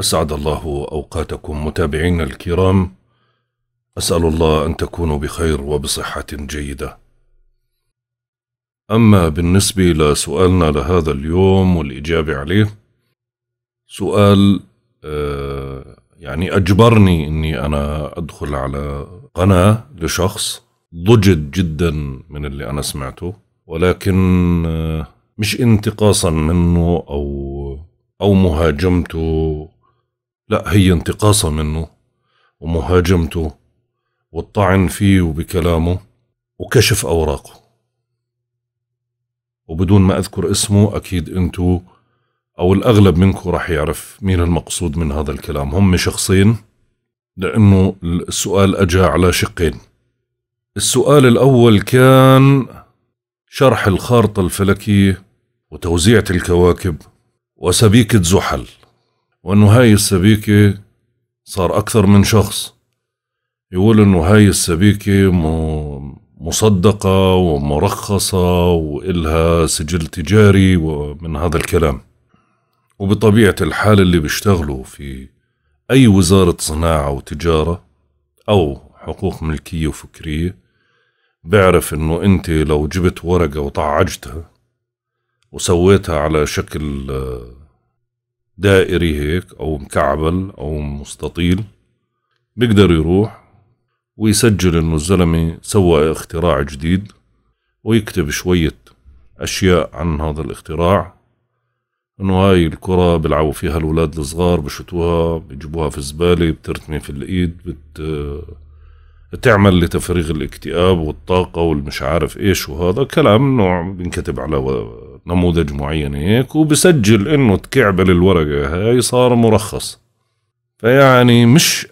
أسعد الله أوقاتكم متابعينا الكرام أسأل الله أن تكونوا بخير وبصحة جيدة أما بالنسبة لسؤالنا لهذا اليوم والإجابة عليه سؤال آه، يعني أجبرني أني أنا أدخل على قناة لشخص ضجد جدا من اللي أنا سمعته ولكن آه، مش انتقاصا منه أو أو مهاجمته لا هي انتقاصة منه ومهاجمته والطعن فيه وبكلامه وكشف أوراقه وبدون ما أذكر اسمه أكيد أنتو أو الأغلب منكم راح يعرف مين المقصود من هذا الكلام هم شخصين لأنه السؤال أجا على شقين السؤال الأول كان شرح الخارطة الفلكية وتوزيعة الكواكب وسبيكة زحل وانه هاي السبيكة صار اكثر من شخص يقول انه هاي السبيكة مصدقة ومرخصة وإلها سجل تجاري ومن هذا الكلام وبطبيعة الحال اللي بيشتغلوا في أي وزارة صناعة وتجارة أو حقوق ملكية وفكرية بعرف إنه أنت لو جبت ورقة وطعجتها وسويتها على شكل دائري هيك أو مكعبل أو مستطيل بيقدر يروح ويسجل إنه الزلمة سوى اختراع جديد ويكتب شوية أشياء عن هذا الاختراع إنه هاي الكرة بيلعبوا فيها الأولاد الصغار بشتوها بيجيبوها في الزبالة بترتمي في الإيد بت تعمل لتفريغ الاكتئاب والطاقة والمش عارف إيش وهذا كلام نوع بنكتب على نموذج معين هيك وبسجل انه تكعبل الورقة هاي صار مرخص فيعني مش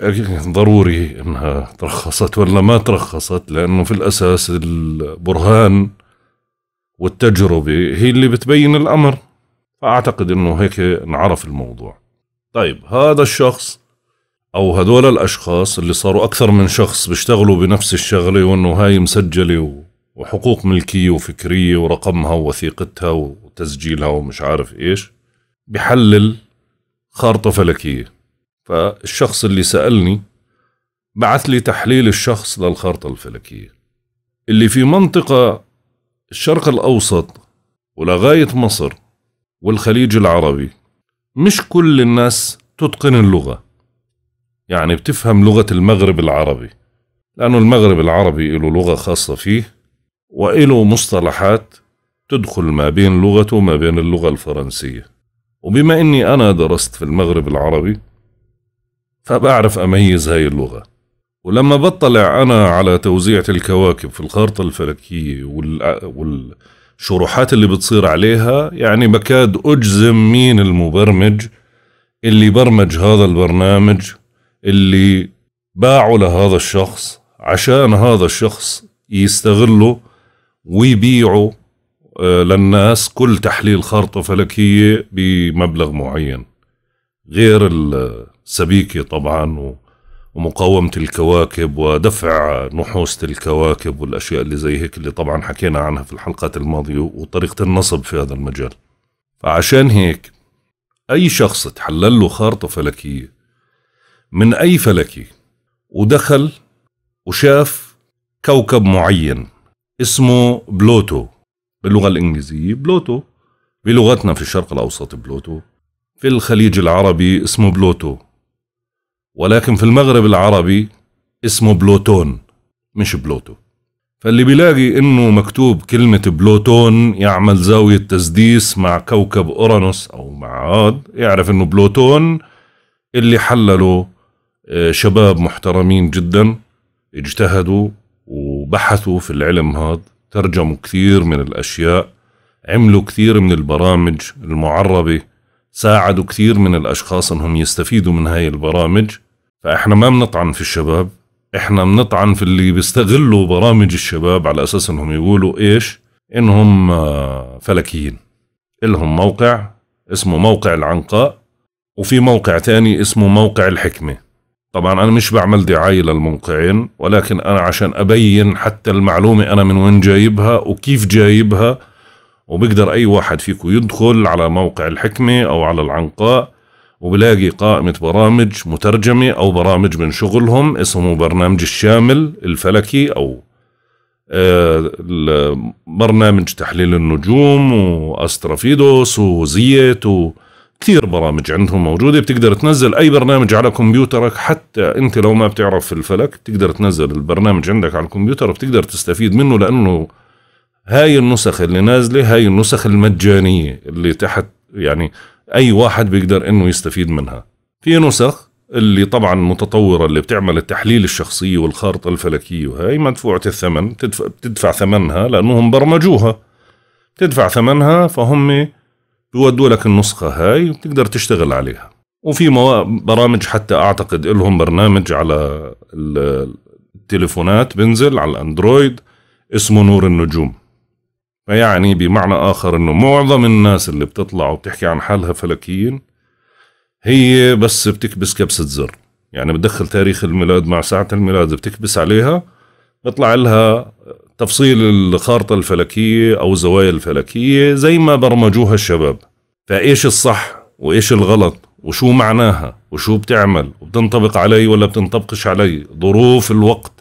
ضروري انها ترخصت ولا ما ترخصت لانه في الاساس البرهان والتجربة هي اللي بتبين الامر فاعتقد انه هيك انعرف الموضوع طيب هذا الشخص او هذول الاشخاص اللي صاروا اكثر من شخص بيشتغلوا بنفس الشغله وانه هاي مسجله وحقوق ملكية وفكرية ورقمها ووثيقتها وتسجيلها ومش عارف إيش بحلل خارطة فلكية فالشخص اللي سألني بعث لي تحليل الشخص للخارطة الفلكية اللي في منطقة الشرق الأوسط ولغاية مصر والخليج العربي مش كل الناس تتقن اللغة يعني بتفهم لغة المغرب العربي لأنه المغرب العربي له لغة خاصة فيه وإله مصطلحات تدخل ما بين لغته وما بين اللغة الفرنسية وبما أني أنا درست في المغرب العربي فبعرف أميز هاي اللغة ولما بطلع أنا على توزيعة الكواكب في الخارطة الفلكية والشروحات اللي بتصير عليها يعني بكاد أجزم مين المبرمج اللي برمج هذا البرنامج اللي باعه لهذا الشخص عشان هذا الشخص يستغله ويبيعوا آه، للناس كل تحليل خارطة فلكية بمبلغ معين غير السبيكة طبعا ومقاومة الكواكب ودفع نحوسة الكواكب والأشياء اللي زي هيك اللي طبعا حكينا عنها في الحلقات الماضية وطريقة النصب في هذا المجال فعشان هيك أي شخص تحلل له خارطة فلكية من أي فلكي ودخل وشاف كوكب معين اسمه بلوتو باللغة الإنجليزية بلوتو بلغتنا في الشرق الأوسط بلوتو في الخليج العربي اسمه بلوتو ولكن في المغرب العربي اسمه بلوتون مش بلوتو فاللي بيلاقي انه مكتوب كلمة بلوتون يعمل زاوية تسديس مع كوكب اورانوس او مع عاد يعرف انه بلوتون اللي حلله آه، شباب محترمين جدا اجتهدوا وبحثوا في العلم هذا ترجموا كثير من الأشياء عملوا كثير من البرامج المعربة ساعدوا كثير من الأشخاص أنهم يستفيدوا من هاي البرامج فإحنا ما بنطعن في الشباب إحنا بنطعن في اللي بيستغلوا برامج الشباب على أساس أنهم يقولوا إيش إنهم آه، فلكيين إلهم موقع اسمه موقع العنقاء وفي موقع تاني اسمه موقع الحكمه طبعا أنا مش بعمل دعاية للموقعين ولكن أنا عشان أبين حتى المعلومة أنا من وين جايبها وكيف جايبها وبقدر أي واحد فيكم يدخل على موقع الحكمة أو على العنقاء وبلاقي قائمة برامج مترجمة أو برامج من شغلهم اسمه برنامج الشامل الفلكي أو آه، برنامج تحليل النجوم واسترافيدوس وزيت و كثير برامج عندهم موجودة بتقدر تنزل أي برنامج على كمبيوترك حتى أنت لو ما بتعرف الفلك بتقدر تنزل البرنامج عندك على الكمبيوتر وبتقدر تستفيد منه لأنه هاي النسخ اللي نازلة هاي النسخ المجانية اللي تحت يعني أي واحد بيقدر أنه يستفيد منها في نسخ اللي طبعا متطورة اللي بتعمل التحليل الشخصي والخارطة الفلكية وهي مدفوعة الثمن بتدفع ثمنها لأنهم برمجوها تدفع ثمنها فهم بيودوا لك النسخة هاي وبتقدر تشتغل عليها وفي برامج حتى أعتقد لهم برنامج على التليفونات بنزل على الأندرويد اسمه نور النجوم فيعني بمعنى آخر أنه معظم الناس اللي بتطلع وبتحكي عن حالها فلكيين هي بس بتكبس كبسة زر يعني بتدخل تاريخ الميلاد مع ساعة الميلاد بتكبس عليها بيطلع لها تفصيل الخارطة الفلكية أو الزوايا الفلكية زي ما برمجوها الشباب فإيش الصح وإيش الغلط وشو معناها وشو بتعمل وبتنطبق علي ولا بتنطبقش علي ظروف الوقت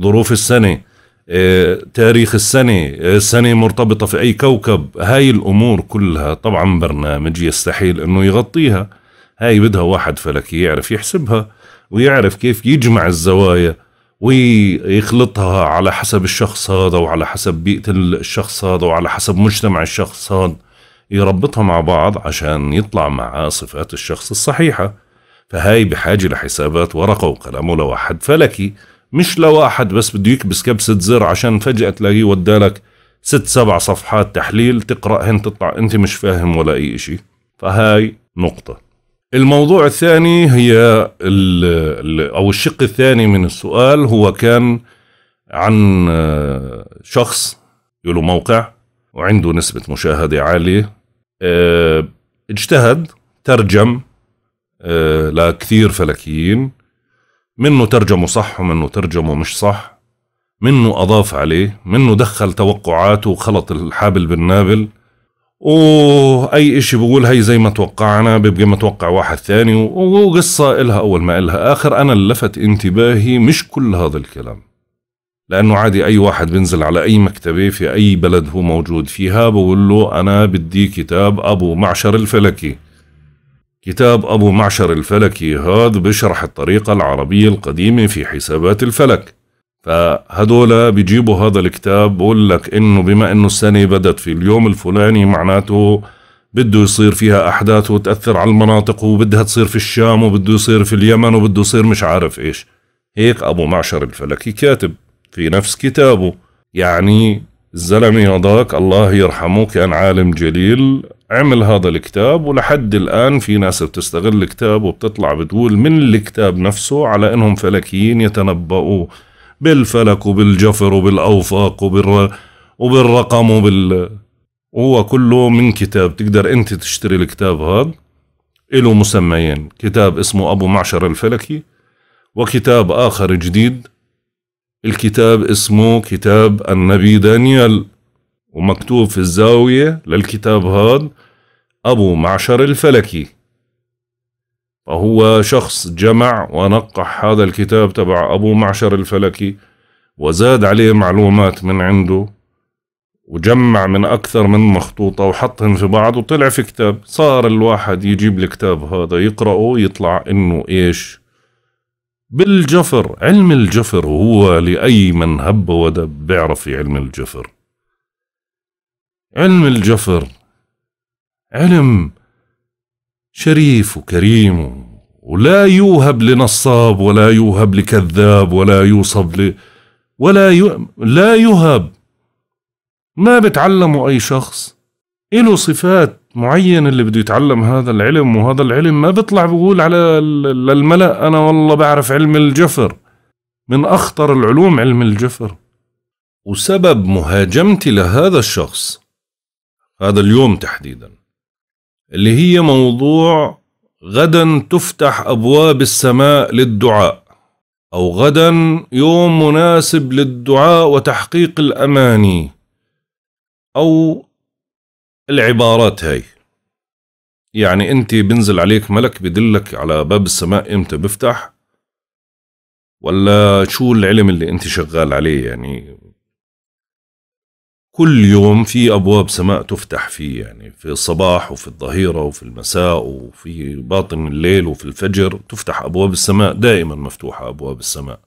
ظروف السنة آه، تاريخ السنة السنة آه، مرتبطة في أي كوكب هاي الأمور كلها طبعا برنامج يستحيل أنه يغطيها هاي بدها واحد فلكي يعرف يحسبها ويعرف كيف يجمع الزوايا ويخلطها على حسب الشخص هذا وعلى حسب بيئة الشخص هذا وعلى حسب مجتمع الشخص هذا يربطها مع بعض عشان يطلع معاه صفات الشخص الصحيحة فهاي بحاجة لحسابات ورقة وقلم ولواحد فلكي مش لواحد بس بده يكبس كبسة زر عشان فجأة تلاقيه ودالك ست سبع صفحات تحليل تقرأهن تطلع انت مش فاهم ولا اي اشي فهاي نقطة الموضوع الثاني هي ال ال او الشق الثاني من السؤال هو كان عن آه، شخص له موقع وعنده نسبة مشاهدة عالية آه، اجتهد ترجم آه، لكثير فلكيين منه ترجمه صح ومنه ترجمه مش صح منه أضاف عليه منه دخل توقعاته وخلط الحابل بالنابل اي اشي بقول هي زي ما توقعنا بيبقى متوقع واحد ثاني وقصة الها اول ما الها اخر انا اللي لفت انتباهي مش كل هذا الكلام لانه عادي اي واحد بينزل على اي مكتبة في اي بلد هو موجود فيها بقول له انا بدي كتاب ابو معشر الفلكي كتاب ابو معشر الفلكي هذا بشرح الطريقة العربية القديمة في حسابات الفلك فهدول بيجيبوا هذا الكتاب بقول لك انه بما انه السنه بدت في اليوم الفلاني معناته بده يصير فيها احداث وتاثر على المناطق وبدها تصير في الشام وبده يصير في اليمن وبده يصير مش عارف ايش هيك ابو معشر الفلكي كاتب في نفس كتابه يعني الزلمه هذاك الله يرحمه كان عالم جليل عمل هذا الكتاب ولحد الآن في ناس بتستغل الكتاب وبتطلع بتقول من الكتاب نفسه على إنهم فلكيين يتنبؤوا بالفلك وبالجفر وبالأوفاق وبالر... وبالرقم وبال هو كله من كتاب تقدر أنت تشتري الكتاب هذا له مسميين كتاب اسمه أبو معشر الفلكي وكتاب آخر جديد الكتاب اسمه كتاب النبي دانيال ومكتوب في الزاوية للكتاب هذا أبو معشر الفلكي فهو شخص جمع ونقح هذا الكتاب تبع أبو معشر الفلكي وزاد عليه معلومات من عنده وجمع من أكثر من مخطوطة وحطهم في بعض وطلع في كتاب صار الواحد يجيب الكتاب هذا يقرأه يطلع إنه إيش بالجفر علم الجفر هو لأي من هب ودب بيعرف في علم الجفر علم الجفر علم شريف وكريم ولا يوهب لنصاب ولا يوهب لكذاب ولا يوصب ل... ولا ي... لا يوهب ما بتعلمه أي شخص إله صفات معينة اللي بده يتعلم هذا العلم وهذا العلم ما بيطلع بقول على الملأ أنا والله بعرف علم الجفر من أخطر العلوم علم الجفر وسبب مهاجمتي لهذا الشخص هذا اليوم تحديدا اللي هي موضوع غدا تفتح أبواب السماء للدعاء أو غدا يوم مناسب للدعاء وتحقيق الأماني أو العبارات هاي يعني أنت بنزل عليك ملك بدلك على باب السماء إمتى بفتح ولا شو العلم اللي أنت شغال عليه يعني كل يوم في ابواب سماء تفتح فيه يعني في الصباح وفي الظهيره وفي المساء وفي باطن الليل وفي الفجر تفتح ابواب السماء دائما مفتوحه ابواب السماء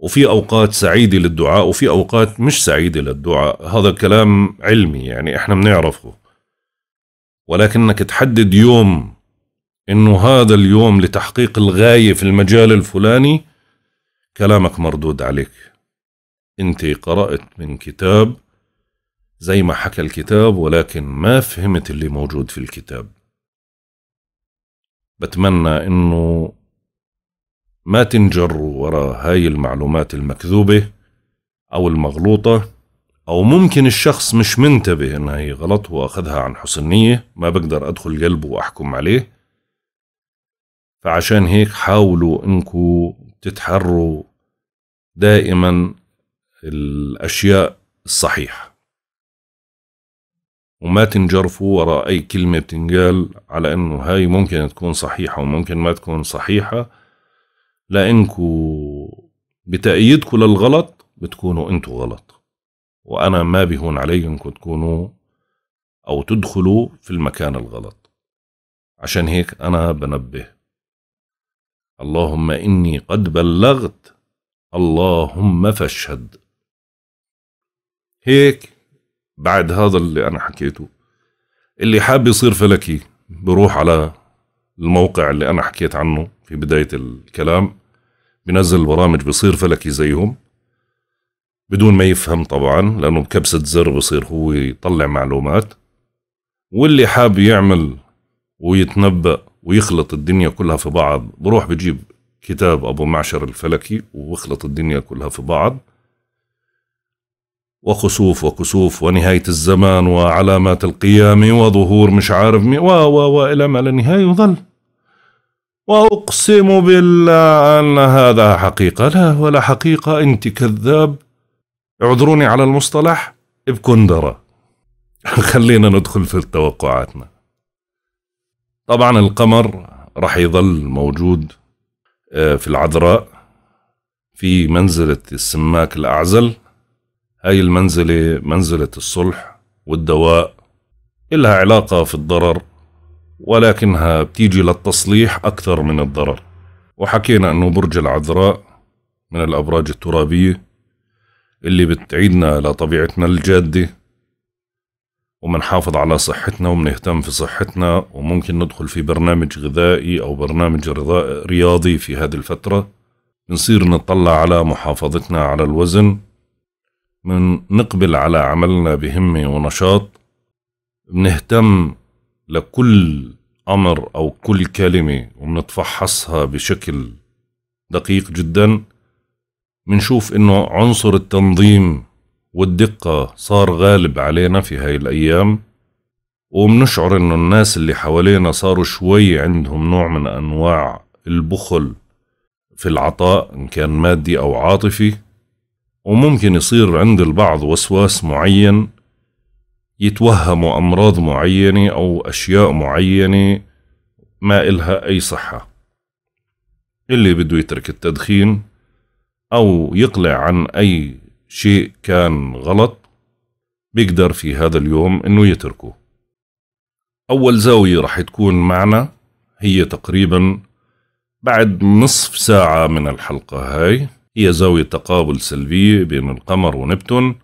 وفي اوقات سعيده للدعاء وفي اوقات مش سعيده للدعاء هذا كلام علمي يعني احنا بنعرفه ولكنك تحدد يوم انه هذا اليوم لتحقيق الغايه في المجال الفلاني كلامك مردود عليك انت قرأت من كتاب زي ما حكى الكتاب ولكن ما فهمت اللي موجود في الكتاب بتمنى انه ما تنجروا وراء هاي المعلومات المكذوبة او المغلوطة او ممكن الشخص مش منتبه انها هي غلط واخذها عن حسن نية ما بقدر ادخل قلبه واحكم عليه فعشان هيك حاولوا انكم تتحروا دائما الأشياء الصحيحة وما تنجرفوا وراء أي كلمة بتنقال على إنه هاي ممكن تكون صحيحة وممكن ما تكون صحيحة لأنكو بتأييدكو للغلط بتكونوا أنتوا غلط وأنا ما بيهون علي إنكم تكونوا أو تدخلوا في المكان الغلط عشان هيك أنا بنبه اللهم إني قد بلغت اللهم فاشهد هيك بعد هذا اللي أنا حكيته اللي حاب يصير فلكي بروح على الموقع اللي أنا حكيت عنه في بداية الكلام بنزل البرامج بصير فلكي زيهم بدون ما يفهم طبعا لأنه بكبسة زر بصير هو يطلع معلومات واللي حاب يعمل ويتنبأ ويخلط الدنيا كلها في بعض بروح بجيب كتاب أبو معشر الفلكي ويخلط الدنيا كلها في بعض وخسوف وكسوف ونهاية الزمان وعلامات القيامة وظهور مش عارف مين و و وإلى ما لا نهاية وظل وأقسم بالله أن هذا حقيقة لا ولا حقيقة أنت كذاب اعذروني على المصطلح بكندرة خلينا ندخل في توقعاتنا طبعا القمر راح يظل موجود آه، في العذراء في منزلة السماك الأعزل هاي المنزلة منزلة الصلح والدواء إلها علاقة في الضرر ولكنها بتيجي للتصليح أكثر من الضرر وحكينا أنه برج العذراء من الأبراج الترابية اللي بتعيدنا لطبيعتنا الجادة ومنحافظ على صحتنا ومنهتم في صحتنا وممكن ندخل في برنامج غذائي أو برنامج رياضي في هذه الفترة بنصير نطلع على محافظتنا على الوزن من نقبل على عملنا بهمة ونشاط بنهتم لكل أمر أو كل كلمة وبنتفحصها بشكل دقيق جدا منشوف إنه عنصر التنظيم والدقة صار غالب علينا في هاي الأيام وبنشعر إنه الناس اللي حوالينا صاروا شوي عندهم نوع من أنواع البخل في العطاء إن كان مادي أو عاطفي وممكن يصير عند البعض وسواس معين يتوهموا أمراض معينة أو أشياء معينة ما إلها أي صحة اللي بده يترك التدخين أو يقلع عن أي شيء كان غلط بيقدر في هذا اليوم إنه يتركه أول زاوية رح تكون معنا هي تقريبا بعد نصف ساعة من الحلقة هاي هي زاوية تقابل سلبية بين القمر ونبتون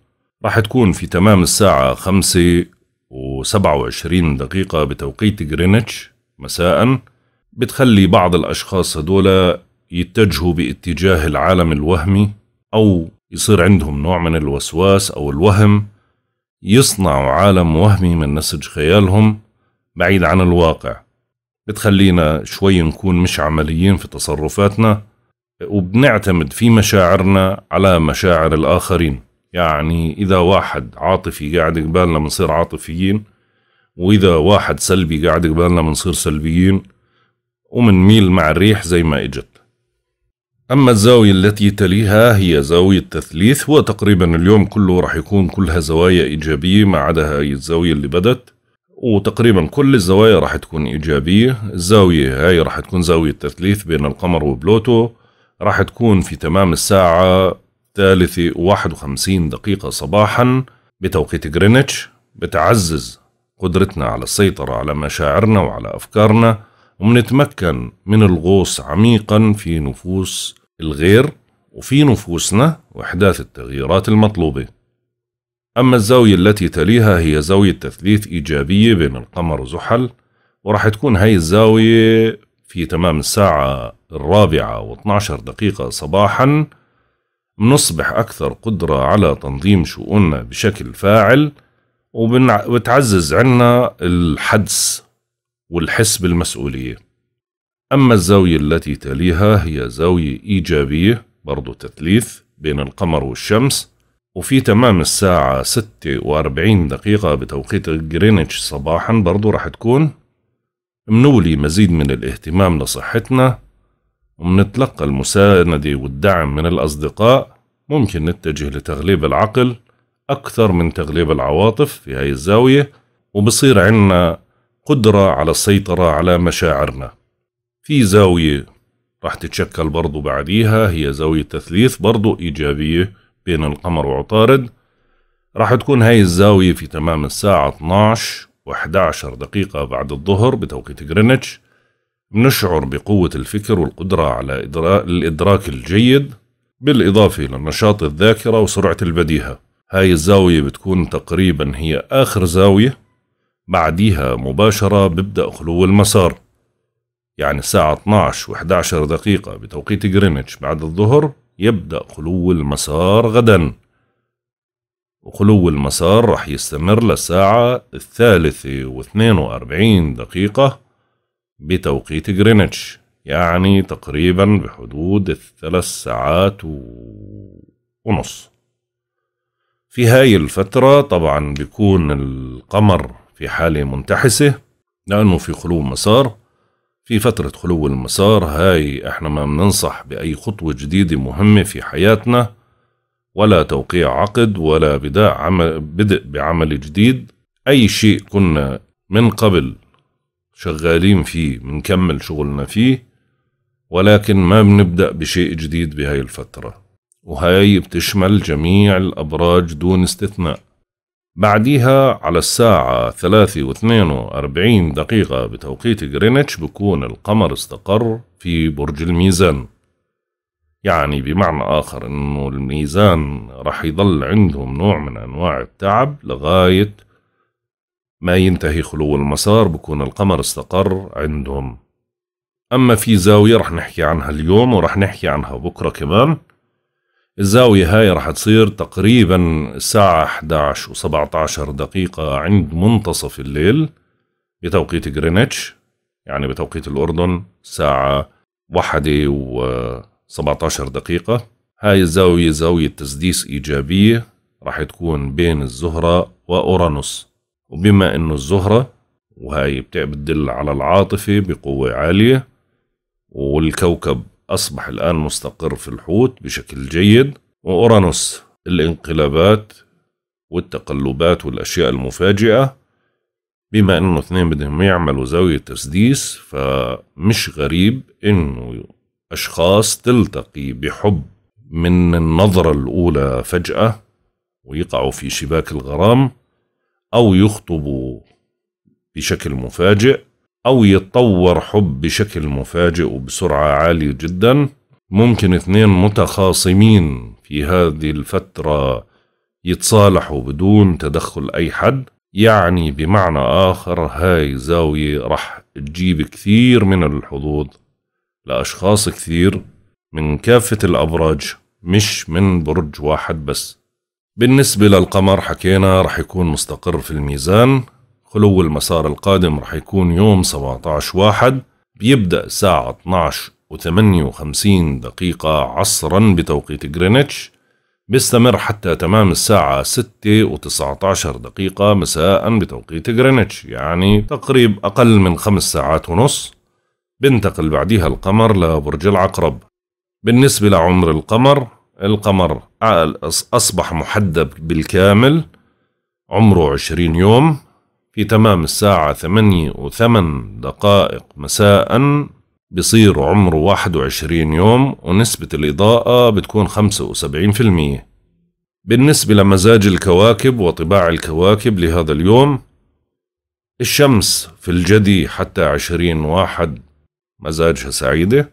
راح تكون في تمام الساعة خمسة وسبعة وعشرين دقيقة بتوقيت غرينتش مساء بتخلي بعض الأشخاص هدول يتجهوا باتجاه العالم الوهمي أو يصير عندهم نوع من الوسواس أو الوهم يصنعوا عالم وهمي من نسج خيالهم بعيد عن الواقع بتخلينا شوي نكون مش عمليين في تصرفاتنا وبنعتمد في مشاعرنا على مشاعر الآخرين يعني إذا واحد عاطفي قاعد قبالنا بنصير عاطفيين وإذا واحد سلبي قاعد قبالنا بنصير سلبيين ومنميل مع الريح زي ما إجت أما الزاوية التي تليها هي زاوية تثليث وتقريبا اليوم كله راح يكون كلها زوايا إيجابية ما عدا هاي الزاوية اللي بدت وتقريبا كل الزوايا راح تكون إيجابية الزاوية هاي راح تكون زاوية تثليث بين القمر وبلوتو راح تكون في تمام الساعة وواحد وخمسين دقيقة صباحا بتوقيت جرينتش بتعزز قدرتنا على السيطرة على مشاعرنا وعلى أفكارنا ومنتمكن من الغوص عميقا في نفوس الغير وفي نفوسنا وإحداث التغييرات المطلوبة أما الزاوية التي تليها هي زاوية تثليث إيجابية بين القمر وزحل وراح تكون هاي الزاوية في تمام الساعة الرابعة و12 دقيقة صباحا بنصبح أكثر قدرة على تنظيم شؤوننا بشكل فاعل وبتعزز عنا الحدس والحس بالمسؤولية أما الزاوية التي تليها هي زاوية إيجابية برضو تثليث بين القمر والشمس وفي تمام الساعة ستة وأربعين دقيقة بتوقيت غرينتش صباحا برضو راح تكون منولي مزيد من الاهتمام لصحتنا ومنتلقى المساندة والدعم من الأصدقاء ممكن نتجه لتغليب العقل أكثر من تغليب العواطف في هاي الزاوية وبصير عنا قدرة على السيطرة على مشاعرنا في زاوية راح تتشكل برضو بعديها هي زاوية تثليث برضو إيجابية بين القمر وعطارد راح تكون هاي الزاوية في تمام الساعة 12 و11 دقيقة بعد الظهر بتوقيت جرينتش بنشعر بقوة الفكر والقدرة على إدراك الإدراك الجيد بالإضافة إلى نشاط الذاكرة وسرعة البديهة هاي الزاوية بتكون تقريبا هي آخر زاوية بعديها مباشرة ببدأ خلو المسار يعني الساعة 12 و 11 دقيقة بتوقيت جرينتش بعد الظهر يبدأ خلو المسار غدا وخلو المسار رح يستمر للساعة الثالثة واثنين وأربعين دقيقة بتوقيت جرينتش يعني تقريبا بحدود الثلاث ساعات و... ونص في هاي الفترة طبعا بيكون القمر في حالة منتحسة لأنه في خلو مسار في فترة خلو المسار هاي احنا ما بننصح بأي خطوة جديدة مهمة في حياتنا ولا توقيع عقد ولا بداء عمل بدء بعمل جديد أي شيء كنا من قبل شغالين فيه بنكمل شغلنا فيه ولكن ما بنبدأ بشيء جديد بهاي الفترة وهي بتشمل جميع الأبراج دون استثناء بعديها على الساعة ثلاثة واثنين وأربعين دقيقة بتوقيت غرينتش بكون القمر استقر في برج الميزان يعني بمعنى آخر أنه الميزان رح يضل عندهم نوع من أنواع التعب لغاية ما ينتهي خلو المسار بكون القمر استقر عندهم أما في زاوية رح نحكي عنها اليوم ورح نحكي عنها بكرة كمان الزاوية هاي رح تصير تقريبا الساعة 11 و17 دقيقة عند منتصف الليل بتوقيت غرينتش يعني بتوقيت الأردن الساعة واحدة و 17 دقيقة هاي الزاوية زاوية تسديس إيجابية راح تكون بين الزهرة وأورانوس وبما إنه الزهرة وهاي بتدل على العاطفة بقوة عالية والكوكب أصبح الآن مستقر في الحوت بشكل جيد وأورانوس الانقلابات والتقلبات والأشياء المفاجئة بما انه اثنين بدهم يعملوا زاوية تسديس فمش غريب انه أشخاص تلتقي بحب من النظرة الأولى فجأة ويقعوا في شباك الغرام أو يخطبوا بشكل مفاجئ أو يتطور حب بشكل مفاجئ وبسرعة عالية جدا ممكن اثنين متخاصمين في هذه الفترة يتصالحوا بدون تدخل أي حد يعني بمعنى آخر هاي زاوية رح تجيب كثير من الحظوظ لأشخاص كثير من كافة الأبراج مش من برج واحد بس بالنسبة للقمر حكينا رح يكون مستقر في الميزان خلو المسار القادم رح يكون يوم 17 واحد بيبدأ ساعة 12 و58 دقيقة عصرا بتوقيت جرينتش بيستمر حتى تمام الساعة 6 و19 دقيقة مساء بتوقيت جرينتش يعني تقريب أقل من خمس ساعات ونص بنتقل بعديها القمر لبرج العقرب بالنسبة لعمر القمر القمر أصبح محدب بالكامل عمره عشرين يوم في تمام الساعة ثمانية وثمان دقائق مساء بصير عمره واحد وعشرين يوم ونسبة الإضاءة بتكون خمسة وسبعين في المية بالنسبة لمزاج الكواكب وطباع الكواكب لهذا اليوم الشمس في الجدي حتى عشرين واحد مزاجها سعيدة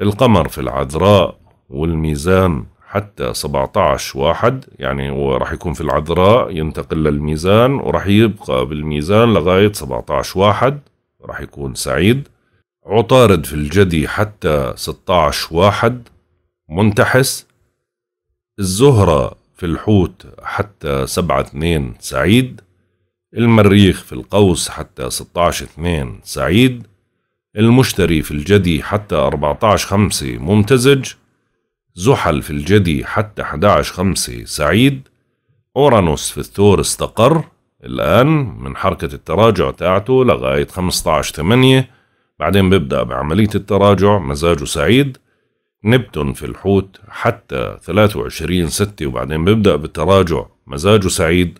القمر في العذراء والميزان حتى 17 واحد يعني هو راح يكون في العذراء ينتقل للميزان وراح يبقى بالميزان لغاية 17 واحد راح يكون سعيد عطارد في الجدي حتى 16 واحد منتحس الزهرة في الحوت حتى 7 2 سعيد المريخ في القوس حتى 16 2 سعيد المشتري في الجدي حتى 14 خمسة ممتزج زحل في الجدي حتى 11 خمسة سعيد أورانوس في الثور استقر الآن من حركة التراجع تاعته لغاية 15 8 بعدين بيبدأ بعملية التراجع مزاجه سعيد نبتون في الحوت حتى 23 6 وبعدين بيبدأ بالتراجع مزاجه سعيد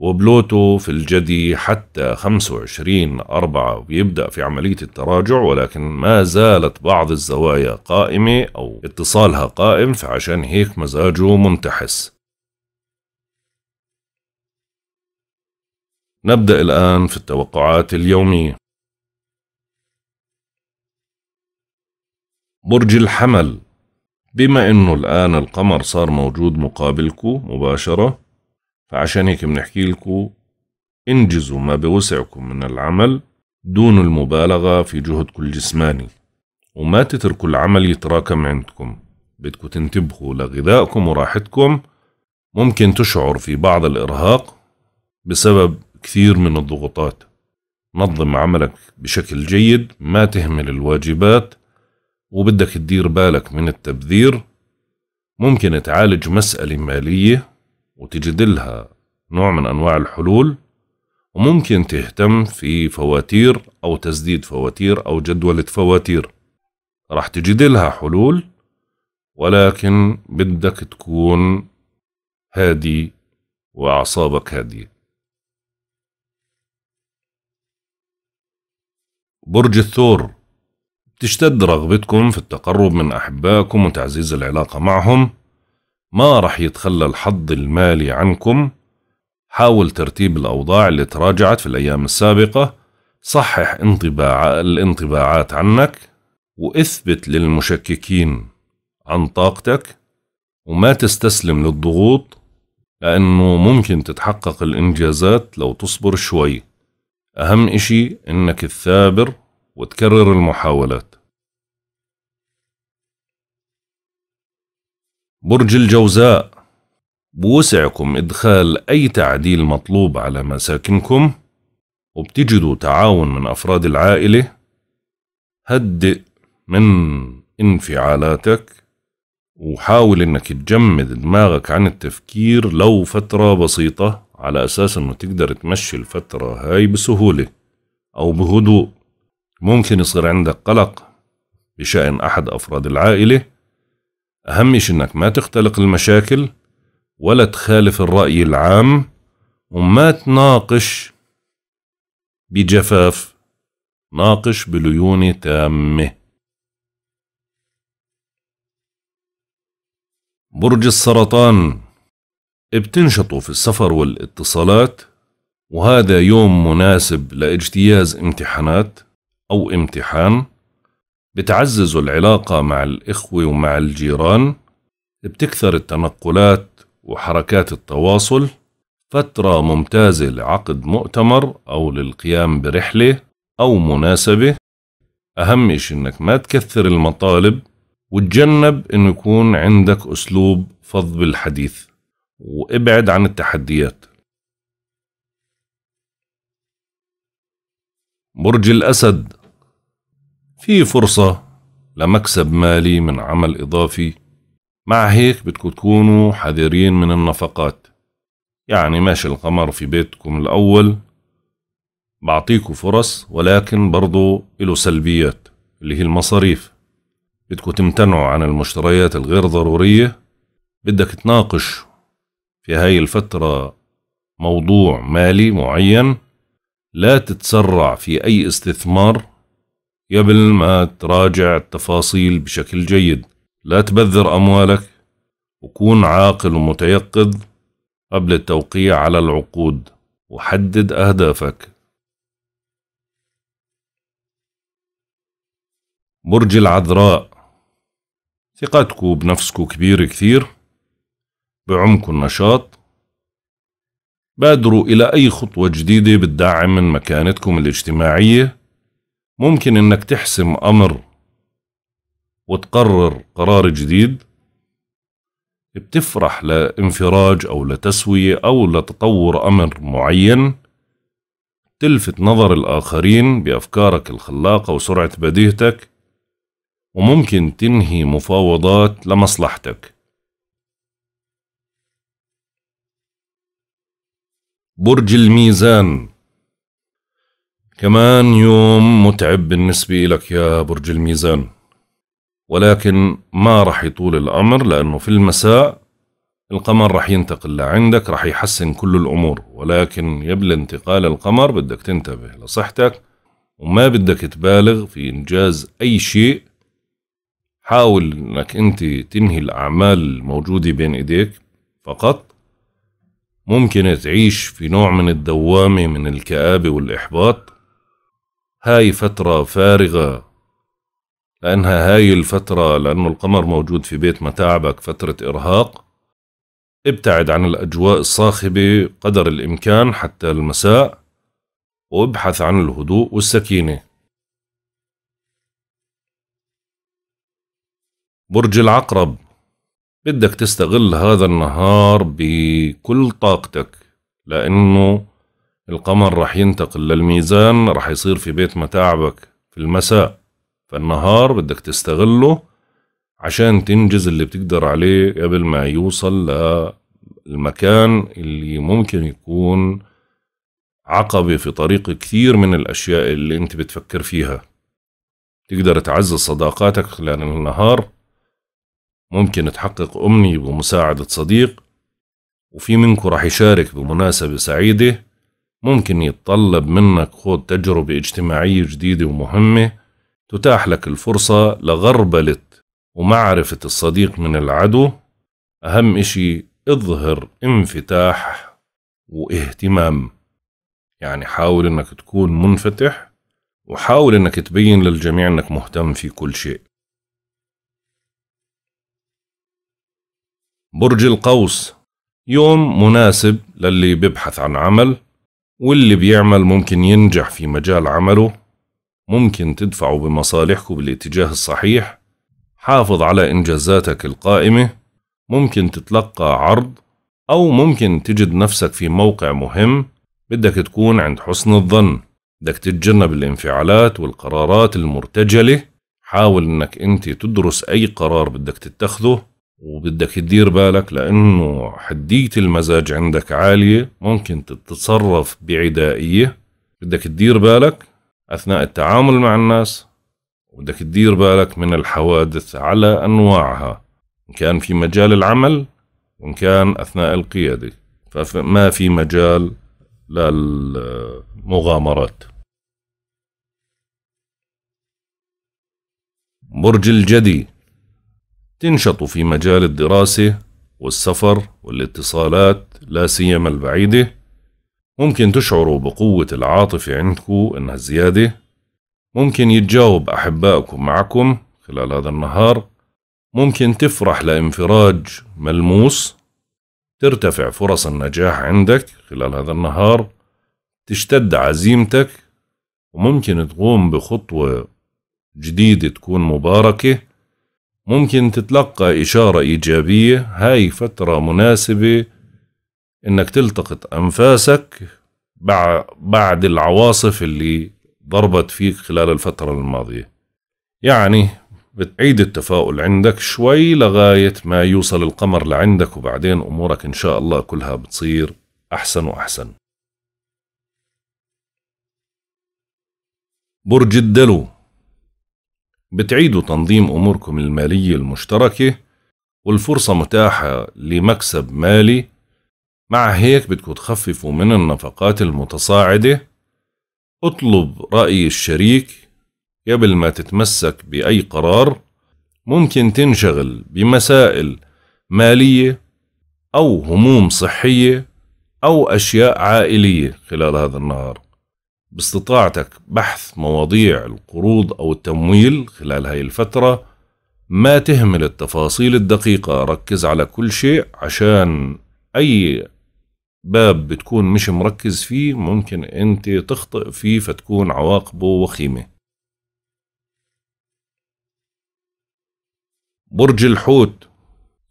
وبلوتو في الجدي حتى 25 أربعة ويبدأ في عملية التراجع ولكن ما زالت بعض الزوايا قائمة أو اتصالها قائم فعشان هيك مزاجه منتحس نبدأ الآن في التوقعات اليومية برج الحمل بما أنه الآن القمر صار موجود مقابلكم مباشرة فعشان هيك بنحكي لكم انجزوا ما بوسعكم من العمل دون المبالغة في جهدكم الجسماني وما تتركوا العمل يتراكم عندكم بدكم تنتبهوا لغذائكم وراحتكم ممكن تشعر في بعض الإرهاق بسبب كثير من الضغوطات نظم عملك بشكل جيد ما تهمل الواجبات وبدك تدير بالك من التبذير ممكن تعالج مسألة مالية وتجد لها نوع من أنواع الحلول وممكن تهتم في فواتير أو تسديد فواتير أو جدولة فواتير راح تجد لها حلول ولكن بدك تكون هادي وأعصابك هادية برج الثور تشتد رغبتكم في التقرب من أحبائكم وتعزيز العلاقة معهم ما رح يتخلى الحظ المالي عنكم حاول ترتيب الأوضاع اللي تراجعت في الأيام السابقة صحح انطباع الانطباعات عنك واثبت للمشككين عن طاقتك وما تستسلم للضغوط لأنه ممكن تتحقق الإنجازات لو تصبر شوي أهم إشي إنك تثابر وتكرر المحاولات برج الجوزاء بوسعكم إدخال أي تعديل مطلوب على مساكنكم وبتجدوا تعاون من أفراد العائلة هدئ من انفعالاتك وحاول انك تجمد دماغك عن التفكير لو فترة بسيطة على أساس أنه تقدر تمشي الفترة هاي بسهولة أو بهدوء ممكن يصير عندك قلق بشأن أحد أفراد العائلة أهم شيء إنك ما تختلق المشاكل ولا تخالف الرأي العام وما تناقش بجفاف ناقش بليونة تامة برج السرطان بتنشطوا في السفر والاتصالات وهذا يوم مناسب لاجتياز امتحانات أو امتحان بتعزز العلاقة مع الإخوة ومع الجيران بتكثر التنقلات وحركات التواصل فترة ممتازة لعقد مؤتمر أو للقيام برحلة أو مناسبة أهم إشي إنك ما تكثر المطالب وتجنب إنه يكون عندك أسلوب فض بالحديث وابعد عن التحديات برج الأسد في فرصة لمكسب مالي من عمل إضافي مع هيك بدكم تكونوا حذرين من النفقات يعني ماشي القمر في بيتكم الأول بعطيكوا فرص ولكن برضو إلو سلبيات اللي هي المصاريف بدكم تمتنعوا عن المشتريات الغير ضرورية بدك تناقش في هاي الفترة موضوع مالي معين لا تتسرع في أي استثمار قبل ما تراجع التفاصيل بشكل جيد لا تبذر أموالك وكون عاقل ومتيقظ قبل التوقيع على العقود وحدد أهدافك برج العذراء ثقتكم بنفسكم كبيرة كثير بعمق النشاط بادروا إلى أي خطوة جديدة بتدعم من مكانتكم الاجتماعية ممكن انك تحسم امر وتقرر قرار جديد بتفرح لانفراج او لتسوية او لتطور امر معين تلفت نظر الاخرين بافكارك الخلاقة وسرعة بديهتك وممكن تنهي مفاوضات لمصلحتك برج الميزان كمان يوم متعب بالنسبة لك يا برج الميزان ولكن ما رح يطول الأمر لأنه في المساء القمر رح ينتقل لعندك رح يحسن كل الأمور ولكن قبل انتقال القمر بدك تنتبه لصحتك وما بدك تبالغ في إنجاز أي شيء حاول أنك أنت تنهي الأعمال الموجودة بين إيديك فقط ممكن تعيش في نوع من الدوامة من الكآبة والإحباط هاي فترة فارغة لأنها هاي الفترة لأنه القمر موجود في بيت متاعبك فترة إرهاق ابتعد عن الأجواء الصاخبة قدر الإمكان حتى المساء وابحث عن الهدوء والسكينة برج العقرب بدك تستغل هذا النهار بكل طاقتك لأنه القمر رح ينتقل للميزان رح يصير في بيت متاعبك في المساء فالنهار بدك تستغله عشان تنجز اللي بتقدر عليه قبل ما يوصل للمكان اللي ممكن يكون عقبة في طريق كثير من الأشياء اللي أنت بتفكر فيها تقدر تعزز صداقاتك خلال النهار ممكن تحقق أمنية بمساعدة صديق وفي منكم راح يشارك بمناسبة سعيدة ممكن يتطلب منك خوض تجربة اجتماعية جديدة ومهمة تتاح لك الفرصة لغربلة ومعرفة الصديق من العدو أهم إشي اظهر انفتاح واهتمام يعني حاول انك تكون منفتح وحاول انك تبين للجميع انك مهتم في كل شيء برج القوس يوم مناسب للي بيبحث عن عمل واللي بيعمل ممكن ينجح في مجال عمله ممكن تدفعه بمصالحك بالاتجاه الصحيح حافظ على إنجازاتك القائمة ممكن تتلقى عرض أو ممكن تجد نفسك في موقع مهم بدك تكون عند حسن الظن بدك تتجنب الانفعالات والقرارات المرتجلة حاول انك انت تدرس اي قرار بدك تتخذه وبدك تدير بالك لأنه حدية المزاج عندك عالية ممكن تتصرف بعدائية بدك تدير بالك أثناء التعامل مع الناس وبدك تدير بالك من الحوادث على أنواعها إن كان في مجال العمل وإن كان أثناء القيادة فما في مجال للمغامرات برج الجدي تنشط في مجال الدراسة والسفر والاتصالات لا سيما البعيدة ممكن تشعروا بقوة العاطفة عندكم إنها زيادة ممكن يتجاوب أحبائكم معكم خلال هذا النهار ممكن تفرح لانفراج ملموس ترتفع فرص النجاح عندك خلال هذا النهار تشتد عزيمتك وممكن تقوم بخطوة جديدة تكون مباركة ممكن تتلقى إشارة إيجابية هاي فترة مناسبة إنك تلتقط أنفاسك بعد العواصف اللي ضربت فيك خلال الفترة الماضية يعني بتعيد التفاؤل عندك شوي لغاية ما يوصل القمر لعندك وبعدين أمورك إن شاء الله كلها بتصير أحسن وأحسن برج الدلو بتعيدوا تنظيم أموركم المالية المشتركة والفرصة متاحة لمكسب مالي مع هيك بدكم تخففوا من النفقات المتصاعدة اطلب رأي الشريك قبل ما تتمسك بأي قرار ممكن تنشغل بمسائل مالية أو هموم صحية أو أشياء عائلية خلال هذا النهار باستطاعتك بحث مواضيع القروض أو التمويل خلال هاي الفترة ما تهمل التفاصيل الدقيقة ركز على كل شيء عشان أي باب بتكون مش مركز فيه ممكن أنت تخطئ فيه فتكون عواقبه وخيمة برج الحوت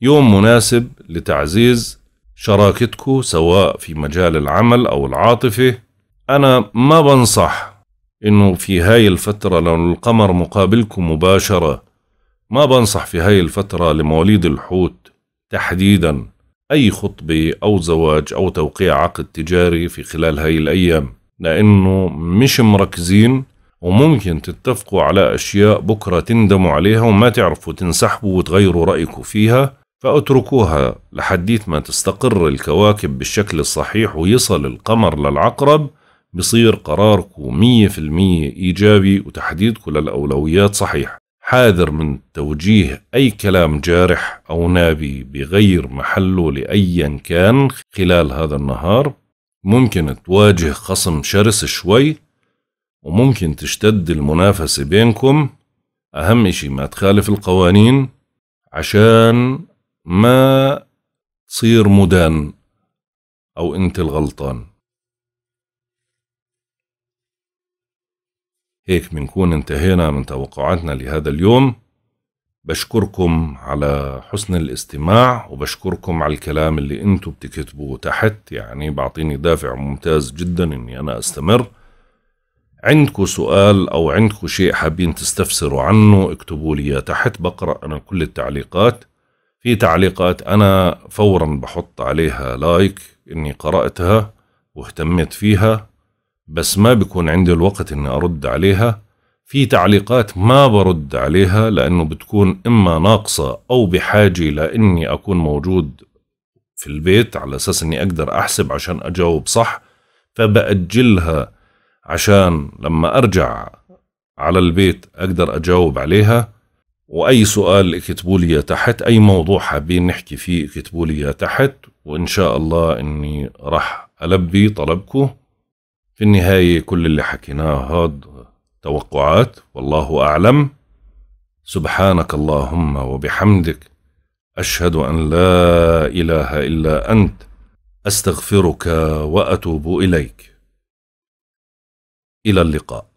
يوم مناسب لتعزيز شراكتكو سواء في مجال العمل أو العاطفة أنا ما بنصح إنه في هاي الفترة لو القمر مقابلكم مباشرة ما بنصح في هاي الفترة لمواليد الحوت تحديدا أي خطبة أو زواج أو توقيع عقد تجاري في خلال هاي الأيام لأنه مش مركزين وممكن تتفقوا على أشياء بكرة تندموا عليها وما تعرفوا تنسحبوا وتغيروا رأيكم فيها فأتركوها لحديت ما تستقر الكواكب بالشكل الصحيح ويصل القمر للعقرب بصير قراركم مية في المية إيجابي وتحديدكم للأولويات صحيح حاذر من توجيه أي كلام جارح أو نابي بغير محله لأيا كان خلال هذا النهار ممكن تواجه خصم شرس شوي وممكن تشتد المنافسة بينكم أهم إشي ما تخالف القوانين عشان ما تصير مدان أو أنت الغلطان هيك بنكون انتهينا من توقعاتنا لهذا اليوم بشكركم على حسن الاستماع وبشكركم على الكلام اللي انتم بتكتبوه تحت يعني بعطيني دافع ممتاز جدا اني انا استمر عندكم سؤال او عندكم شيء حابين تستفسروا عنه اكتبوا لي تحت بقرا انا كل التعليقات في تعليقات انا فورا بحط عليها لايك اني قراتها واهتميت فيها بس ما بيكون عندي الوقت اني ارد عليها في تعليقات ما برد عليها لانه بتكون اما ناقصه او بحاجه لاني اكون موجود في البيت على اساس اني اقدر احسب عشان اجاوب صح فباجلها عشان لما ارجع على البيت اقدر اجاوب عليها واي سؤال اكتبوا لي تحت اي موضوع حابين نحكي فيه اكتبوا لي تحت وان شاء الله اني راح البي طلبكم في النهاية كل اللي حكيناه هاد توقعات والله أعلم سبحانك اللهم وبحمدك أشهد أن لا إله إلا أنت أستغفرك وأتوب إليك إلى اللقاء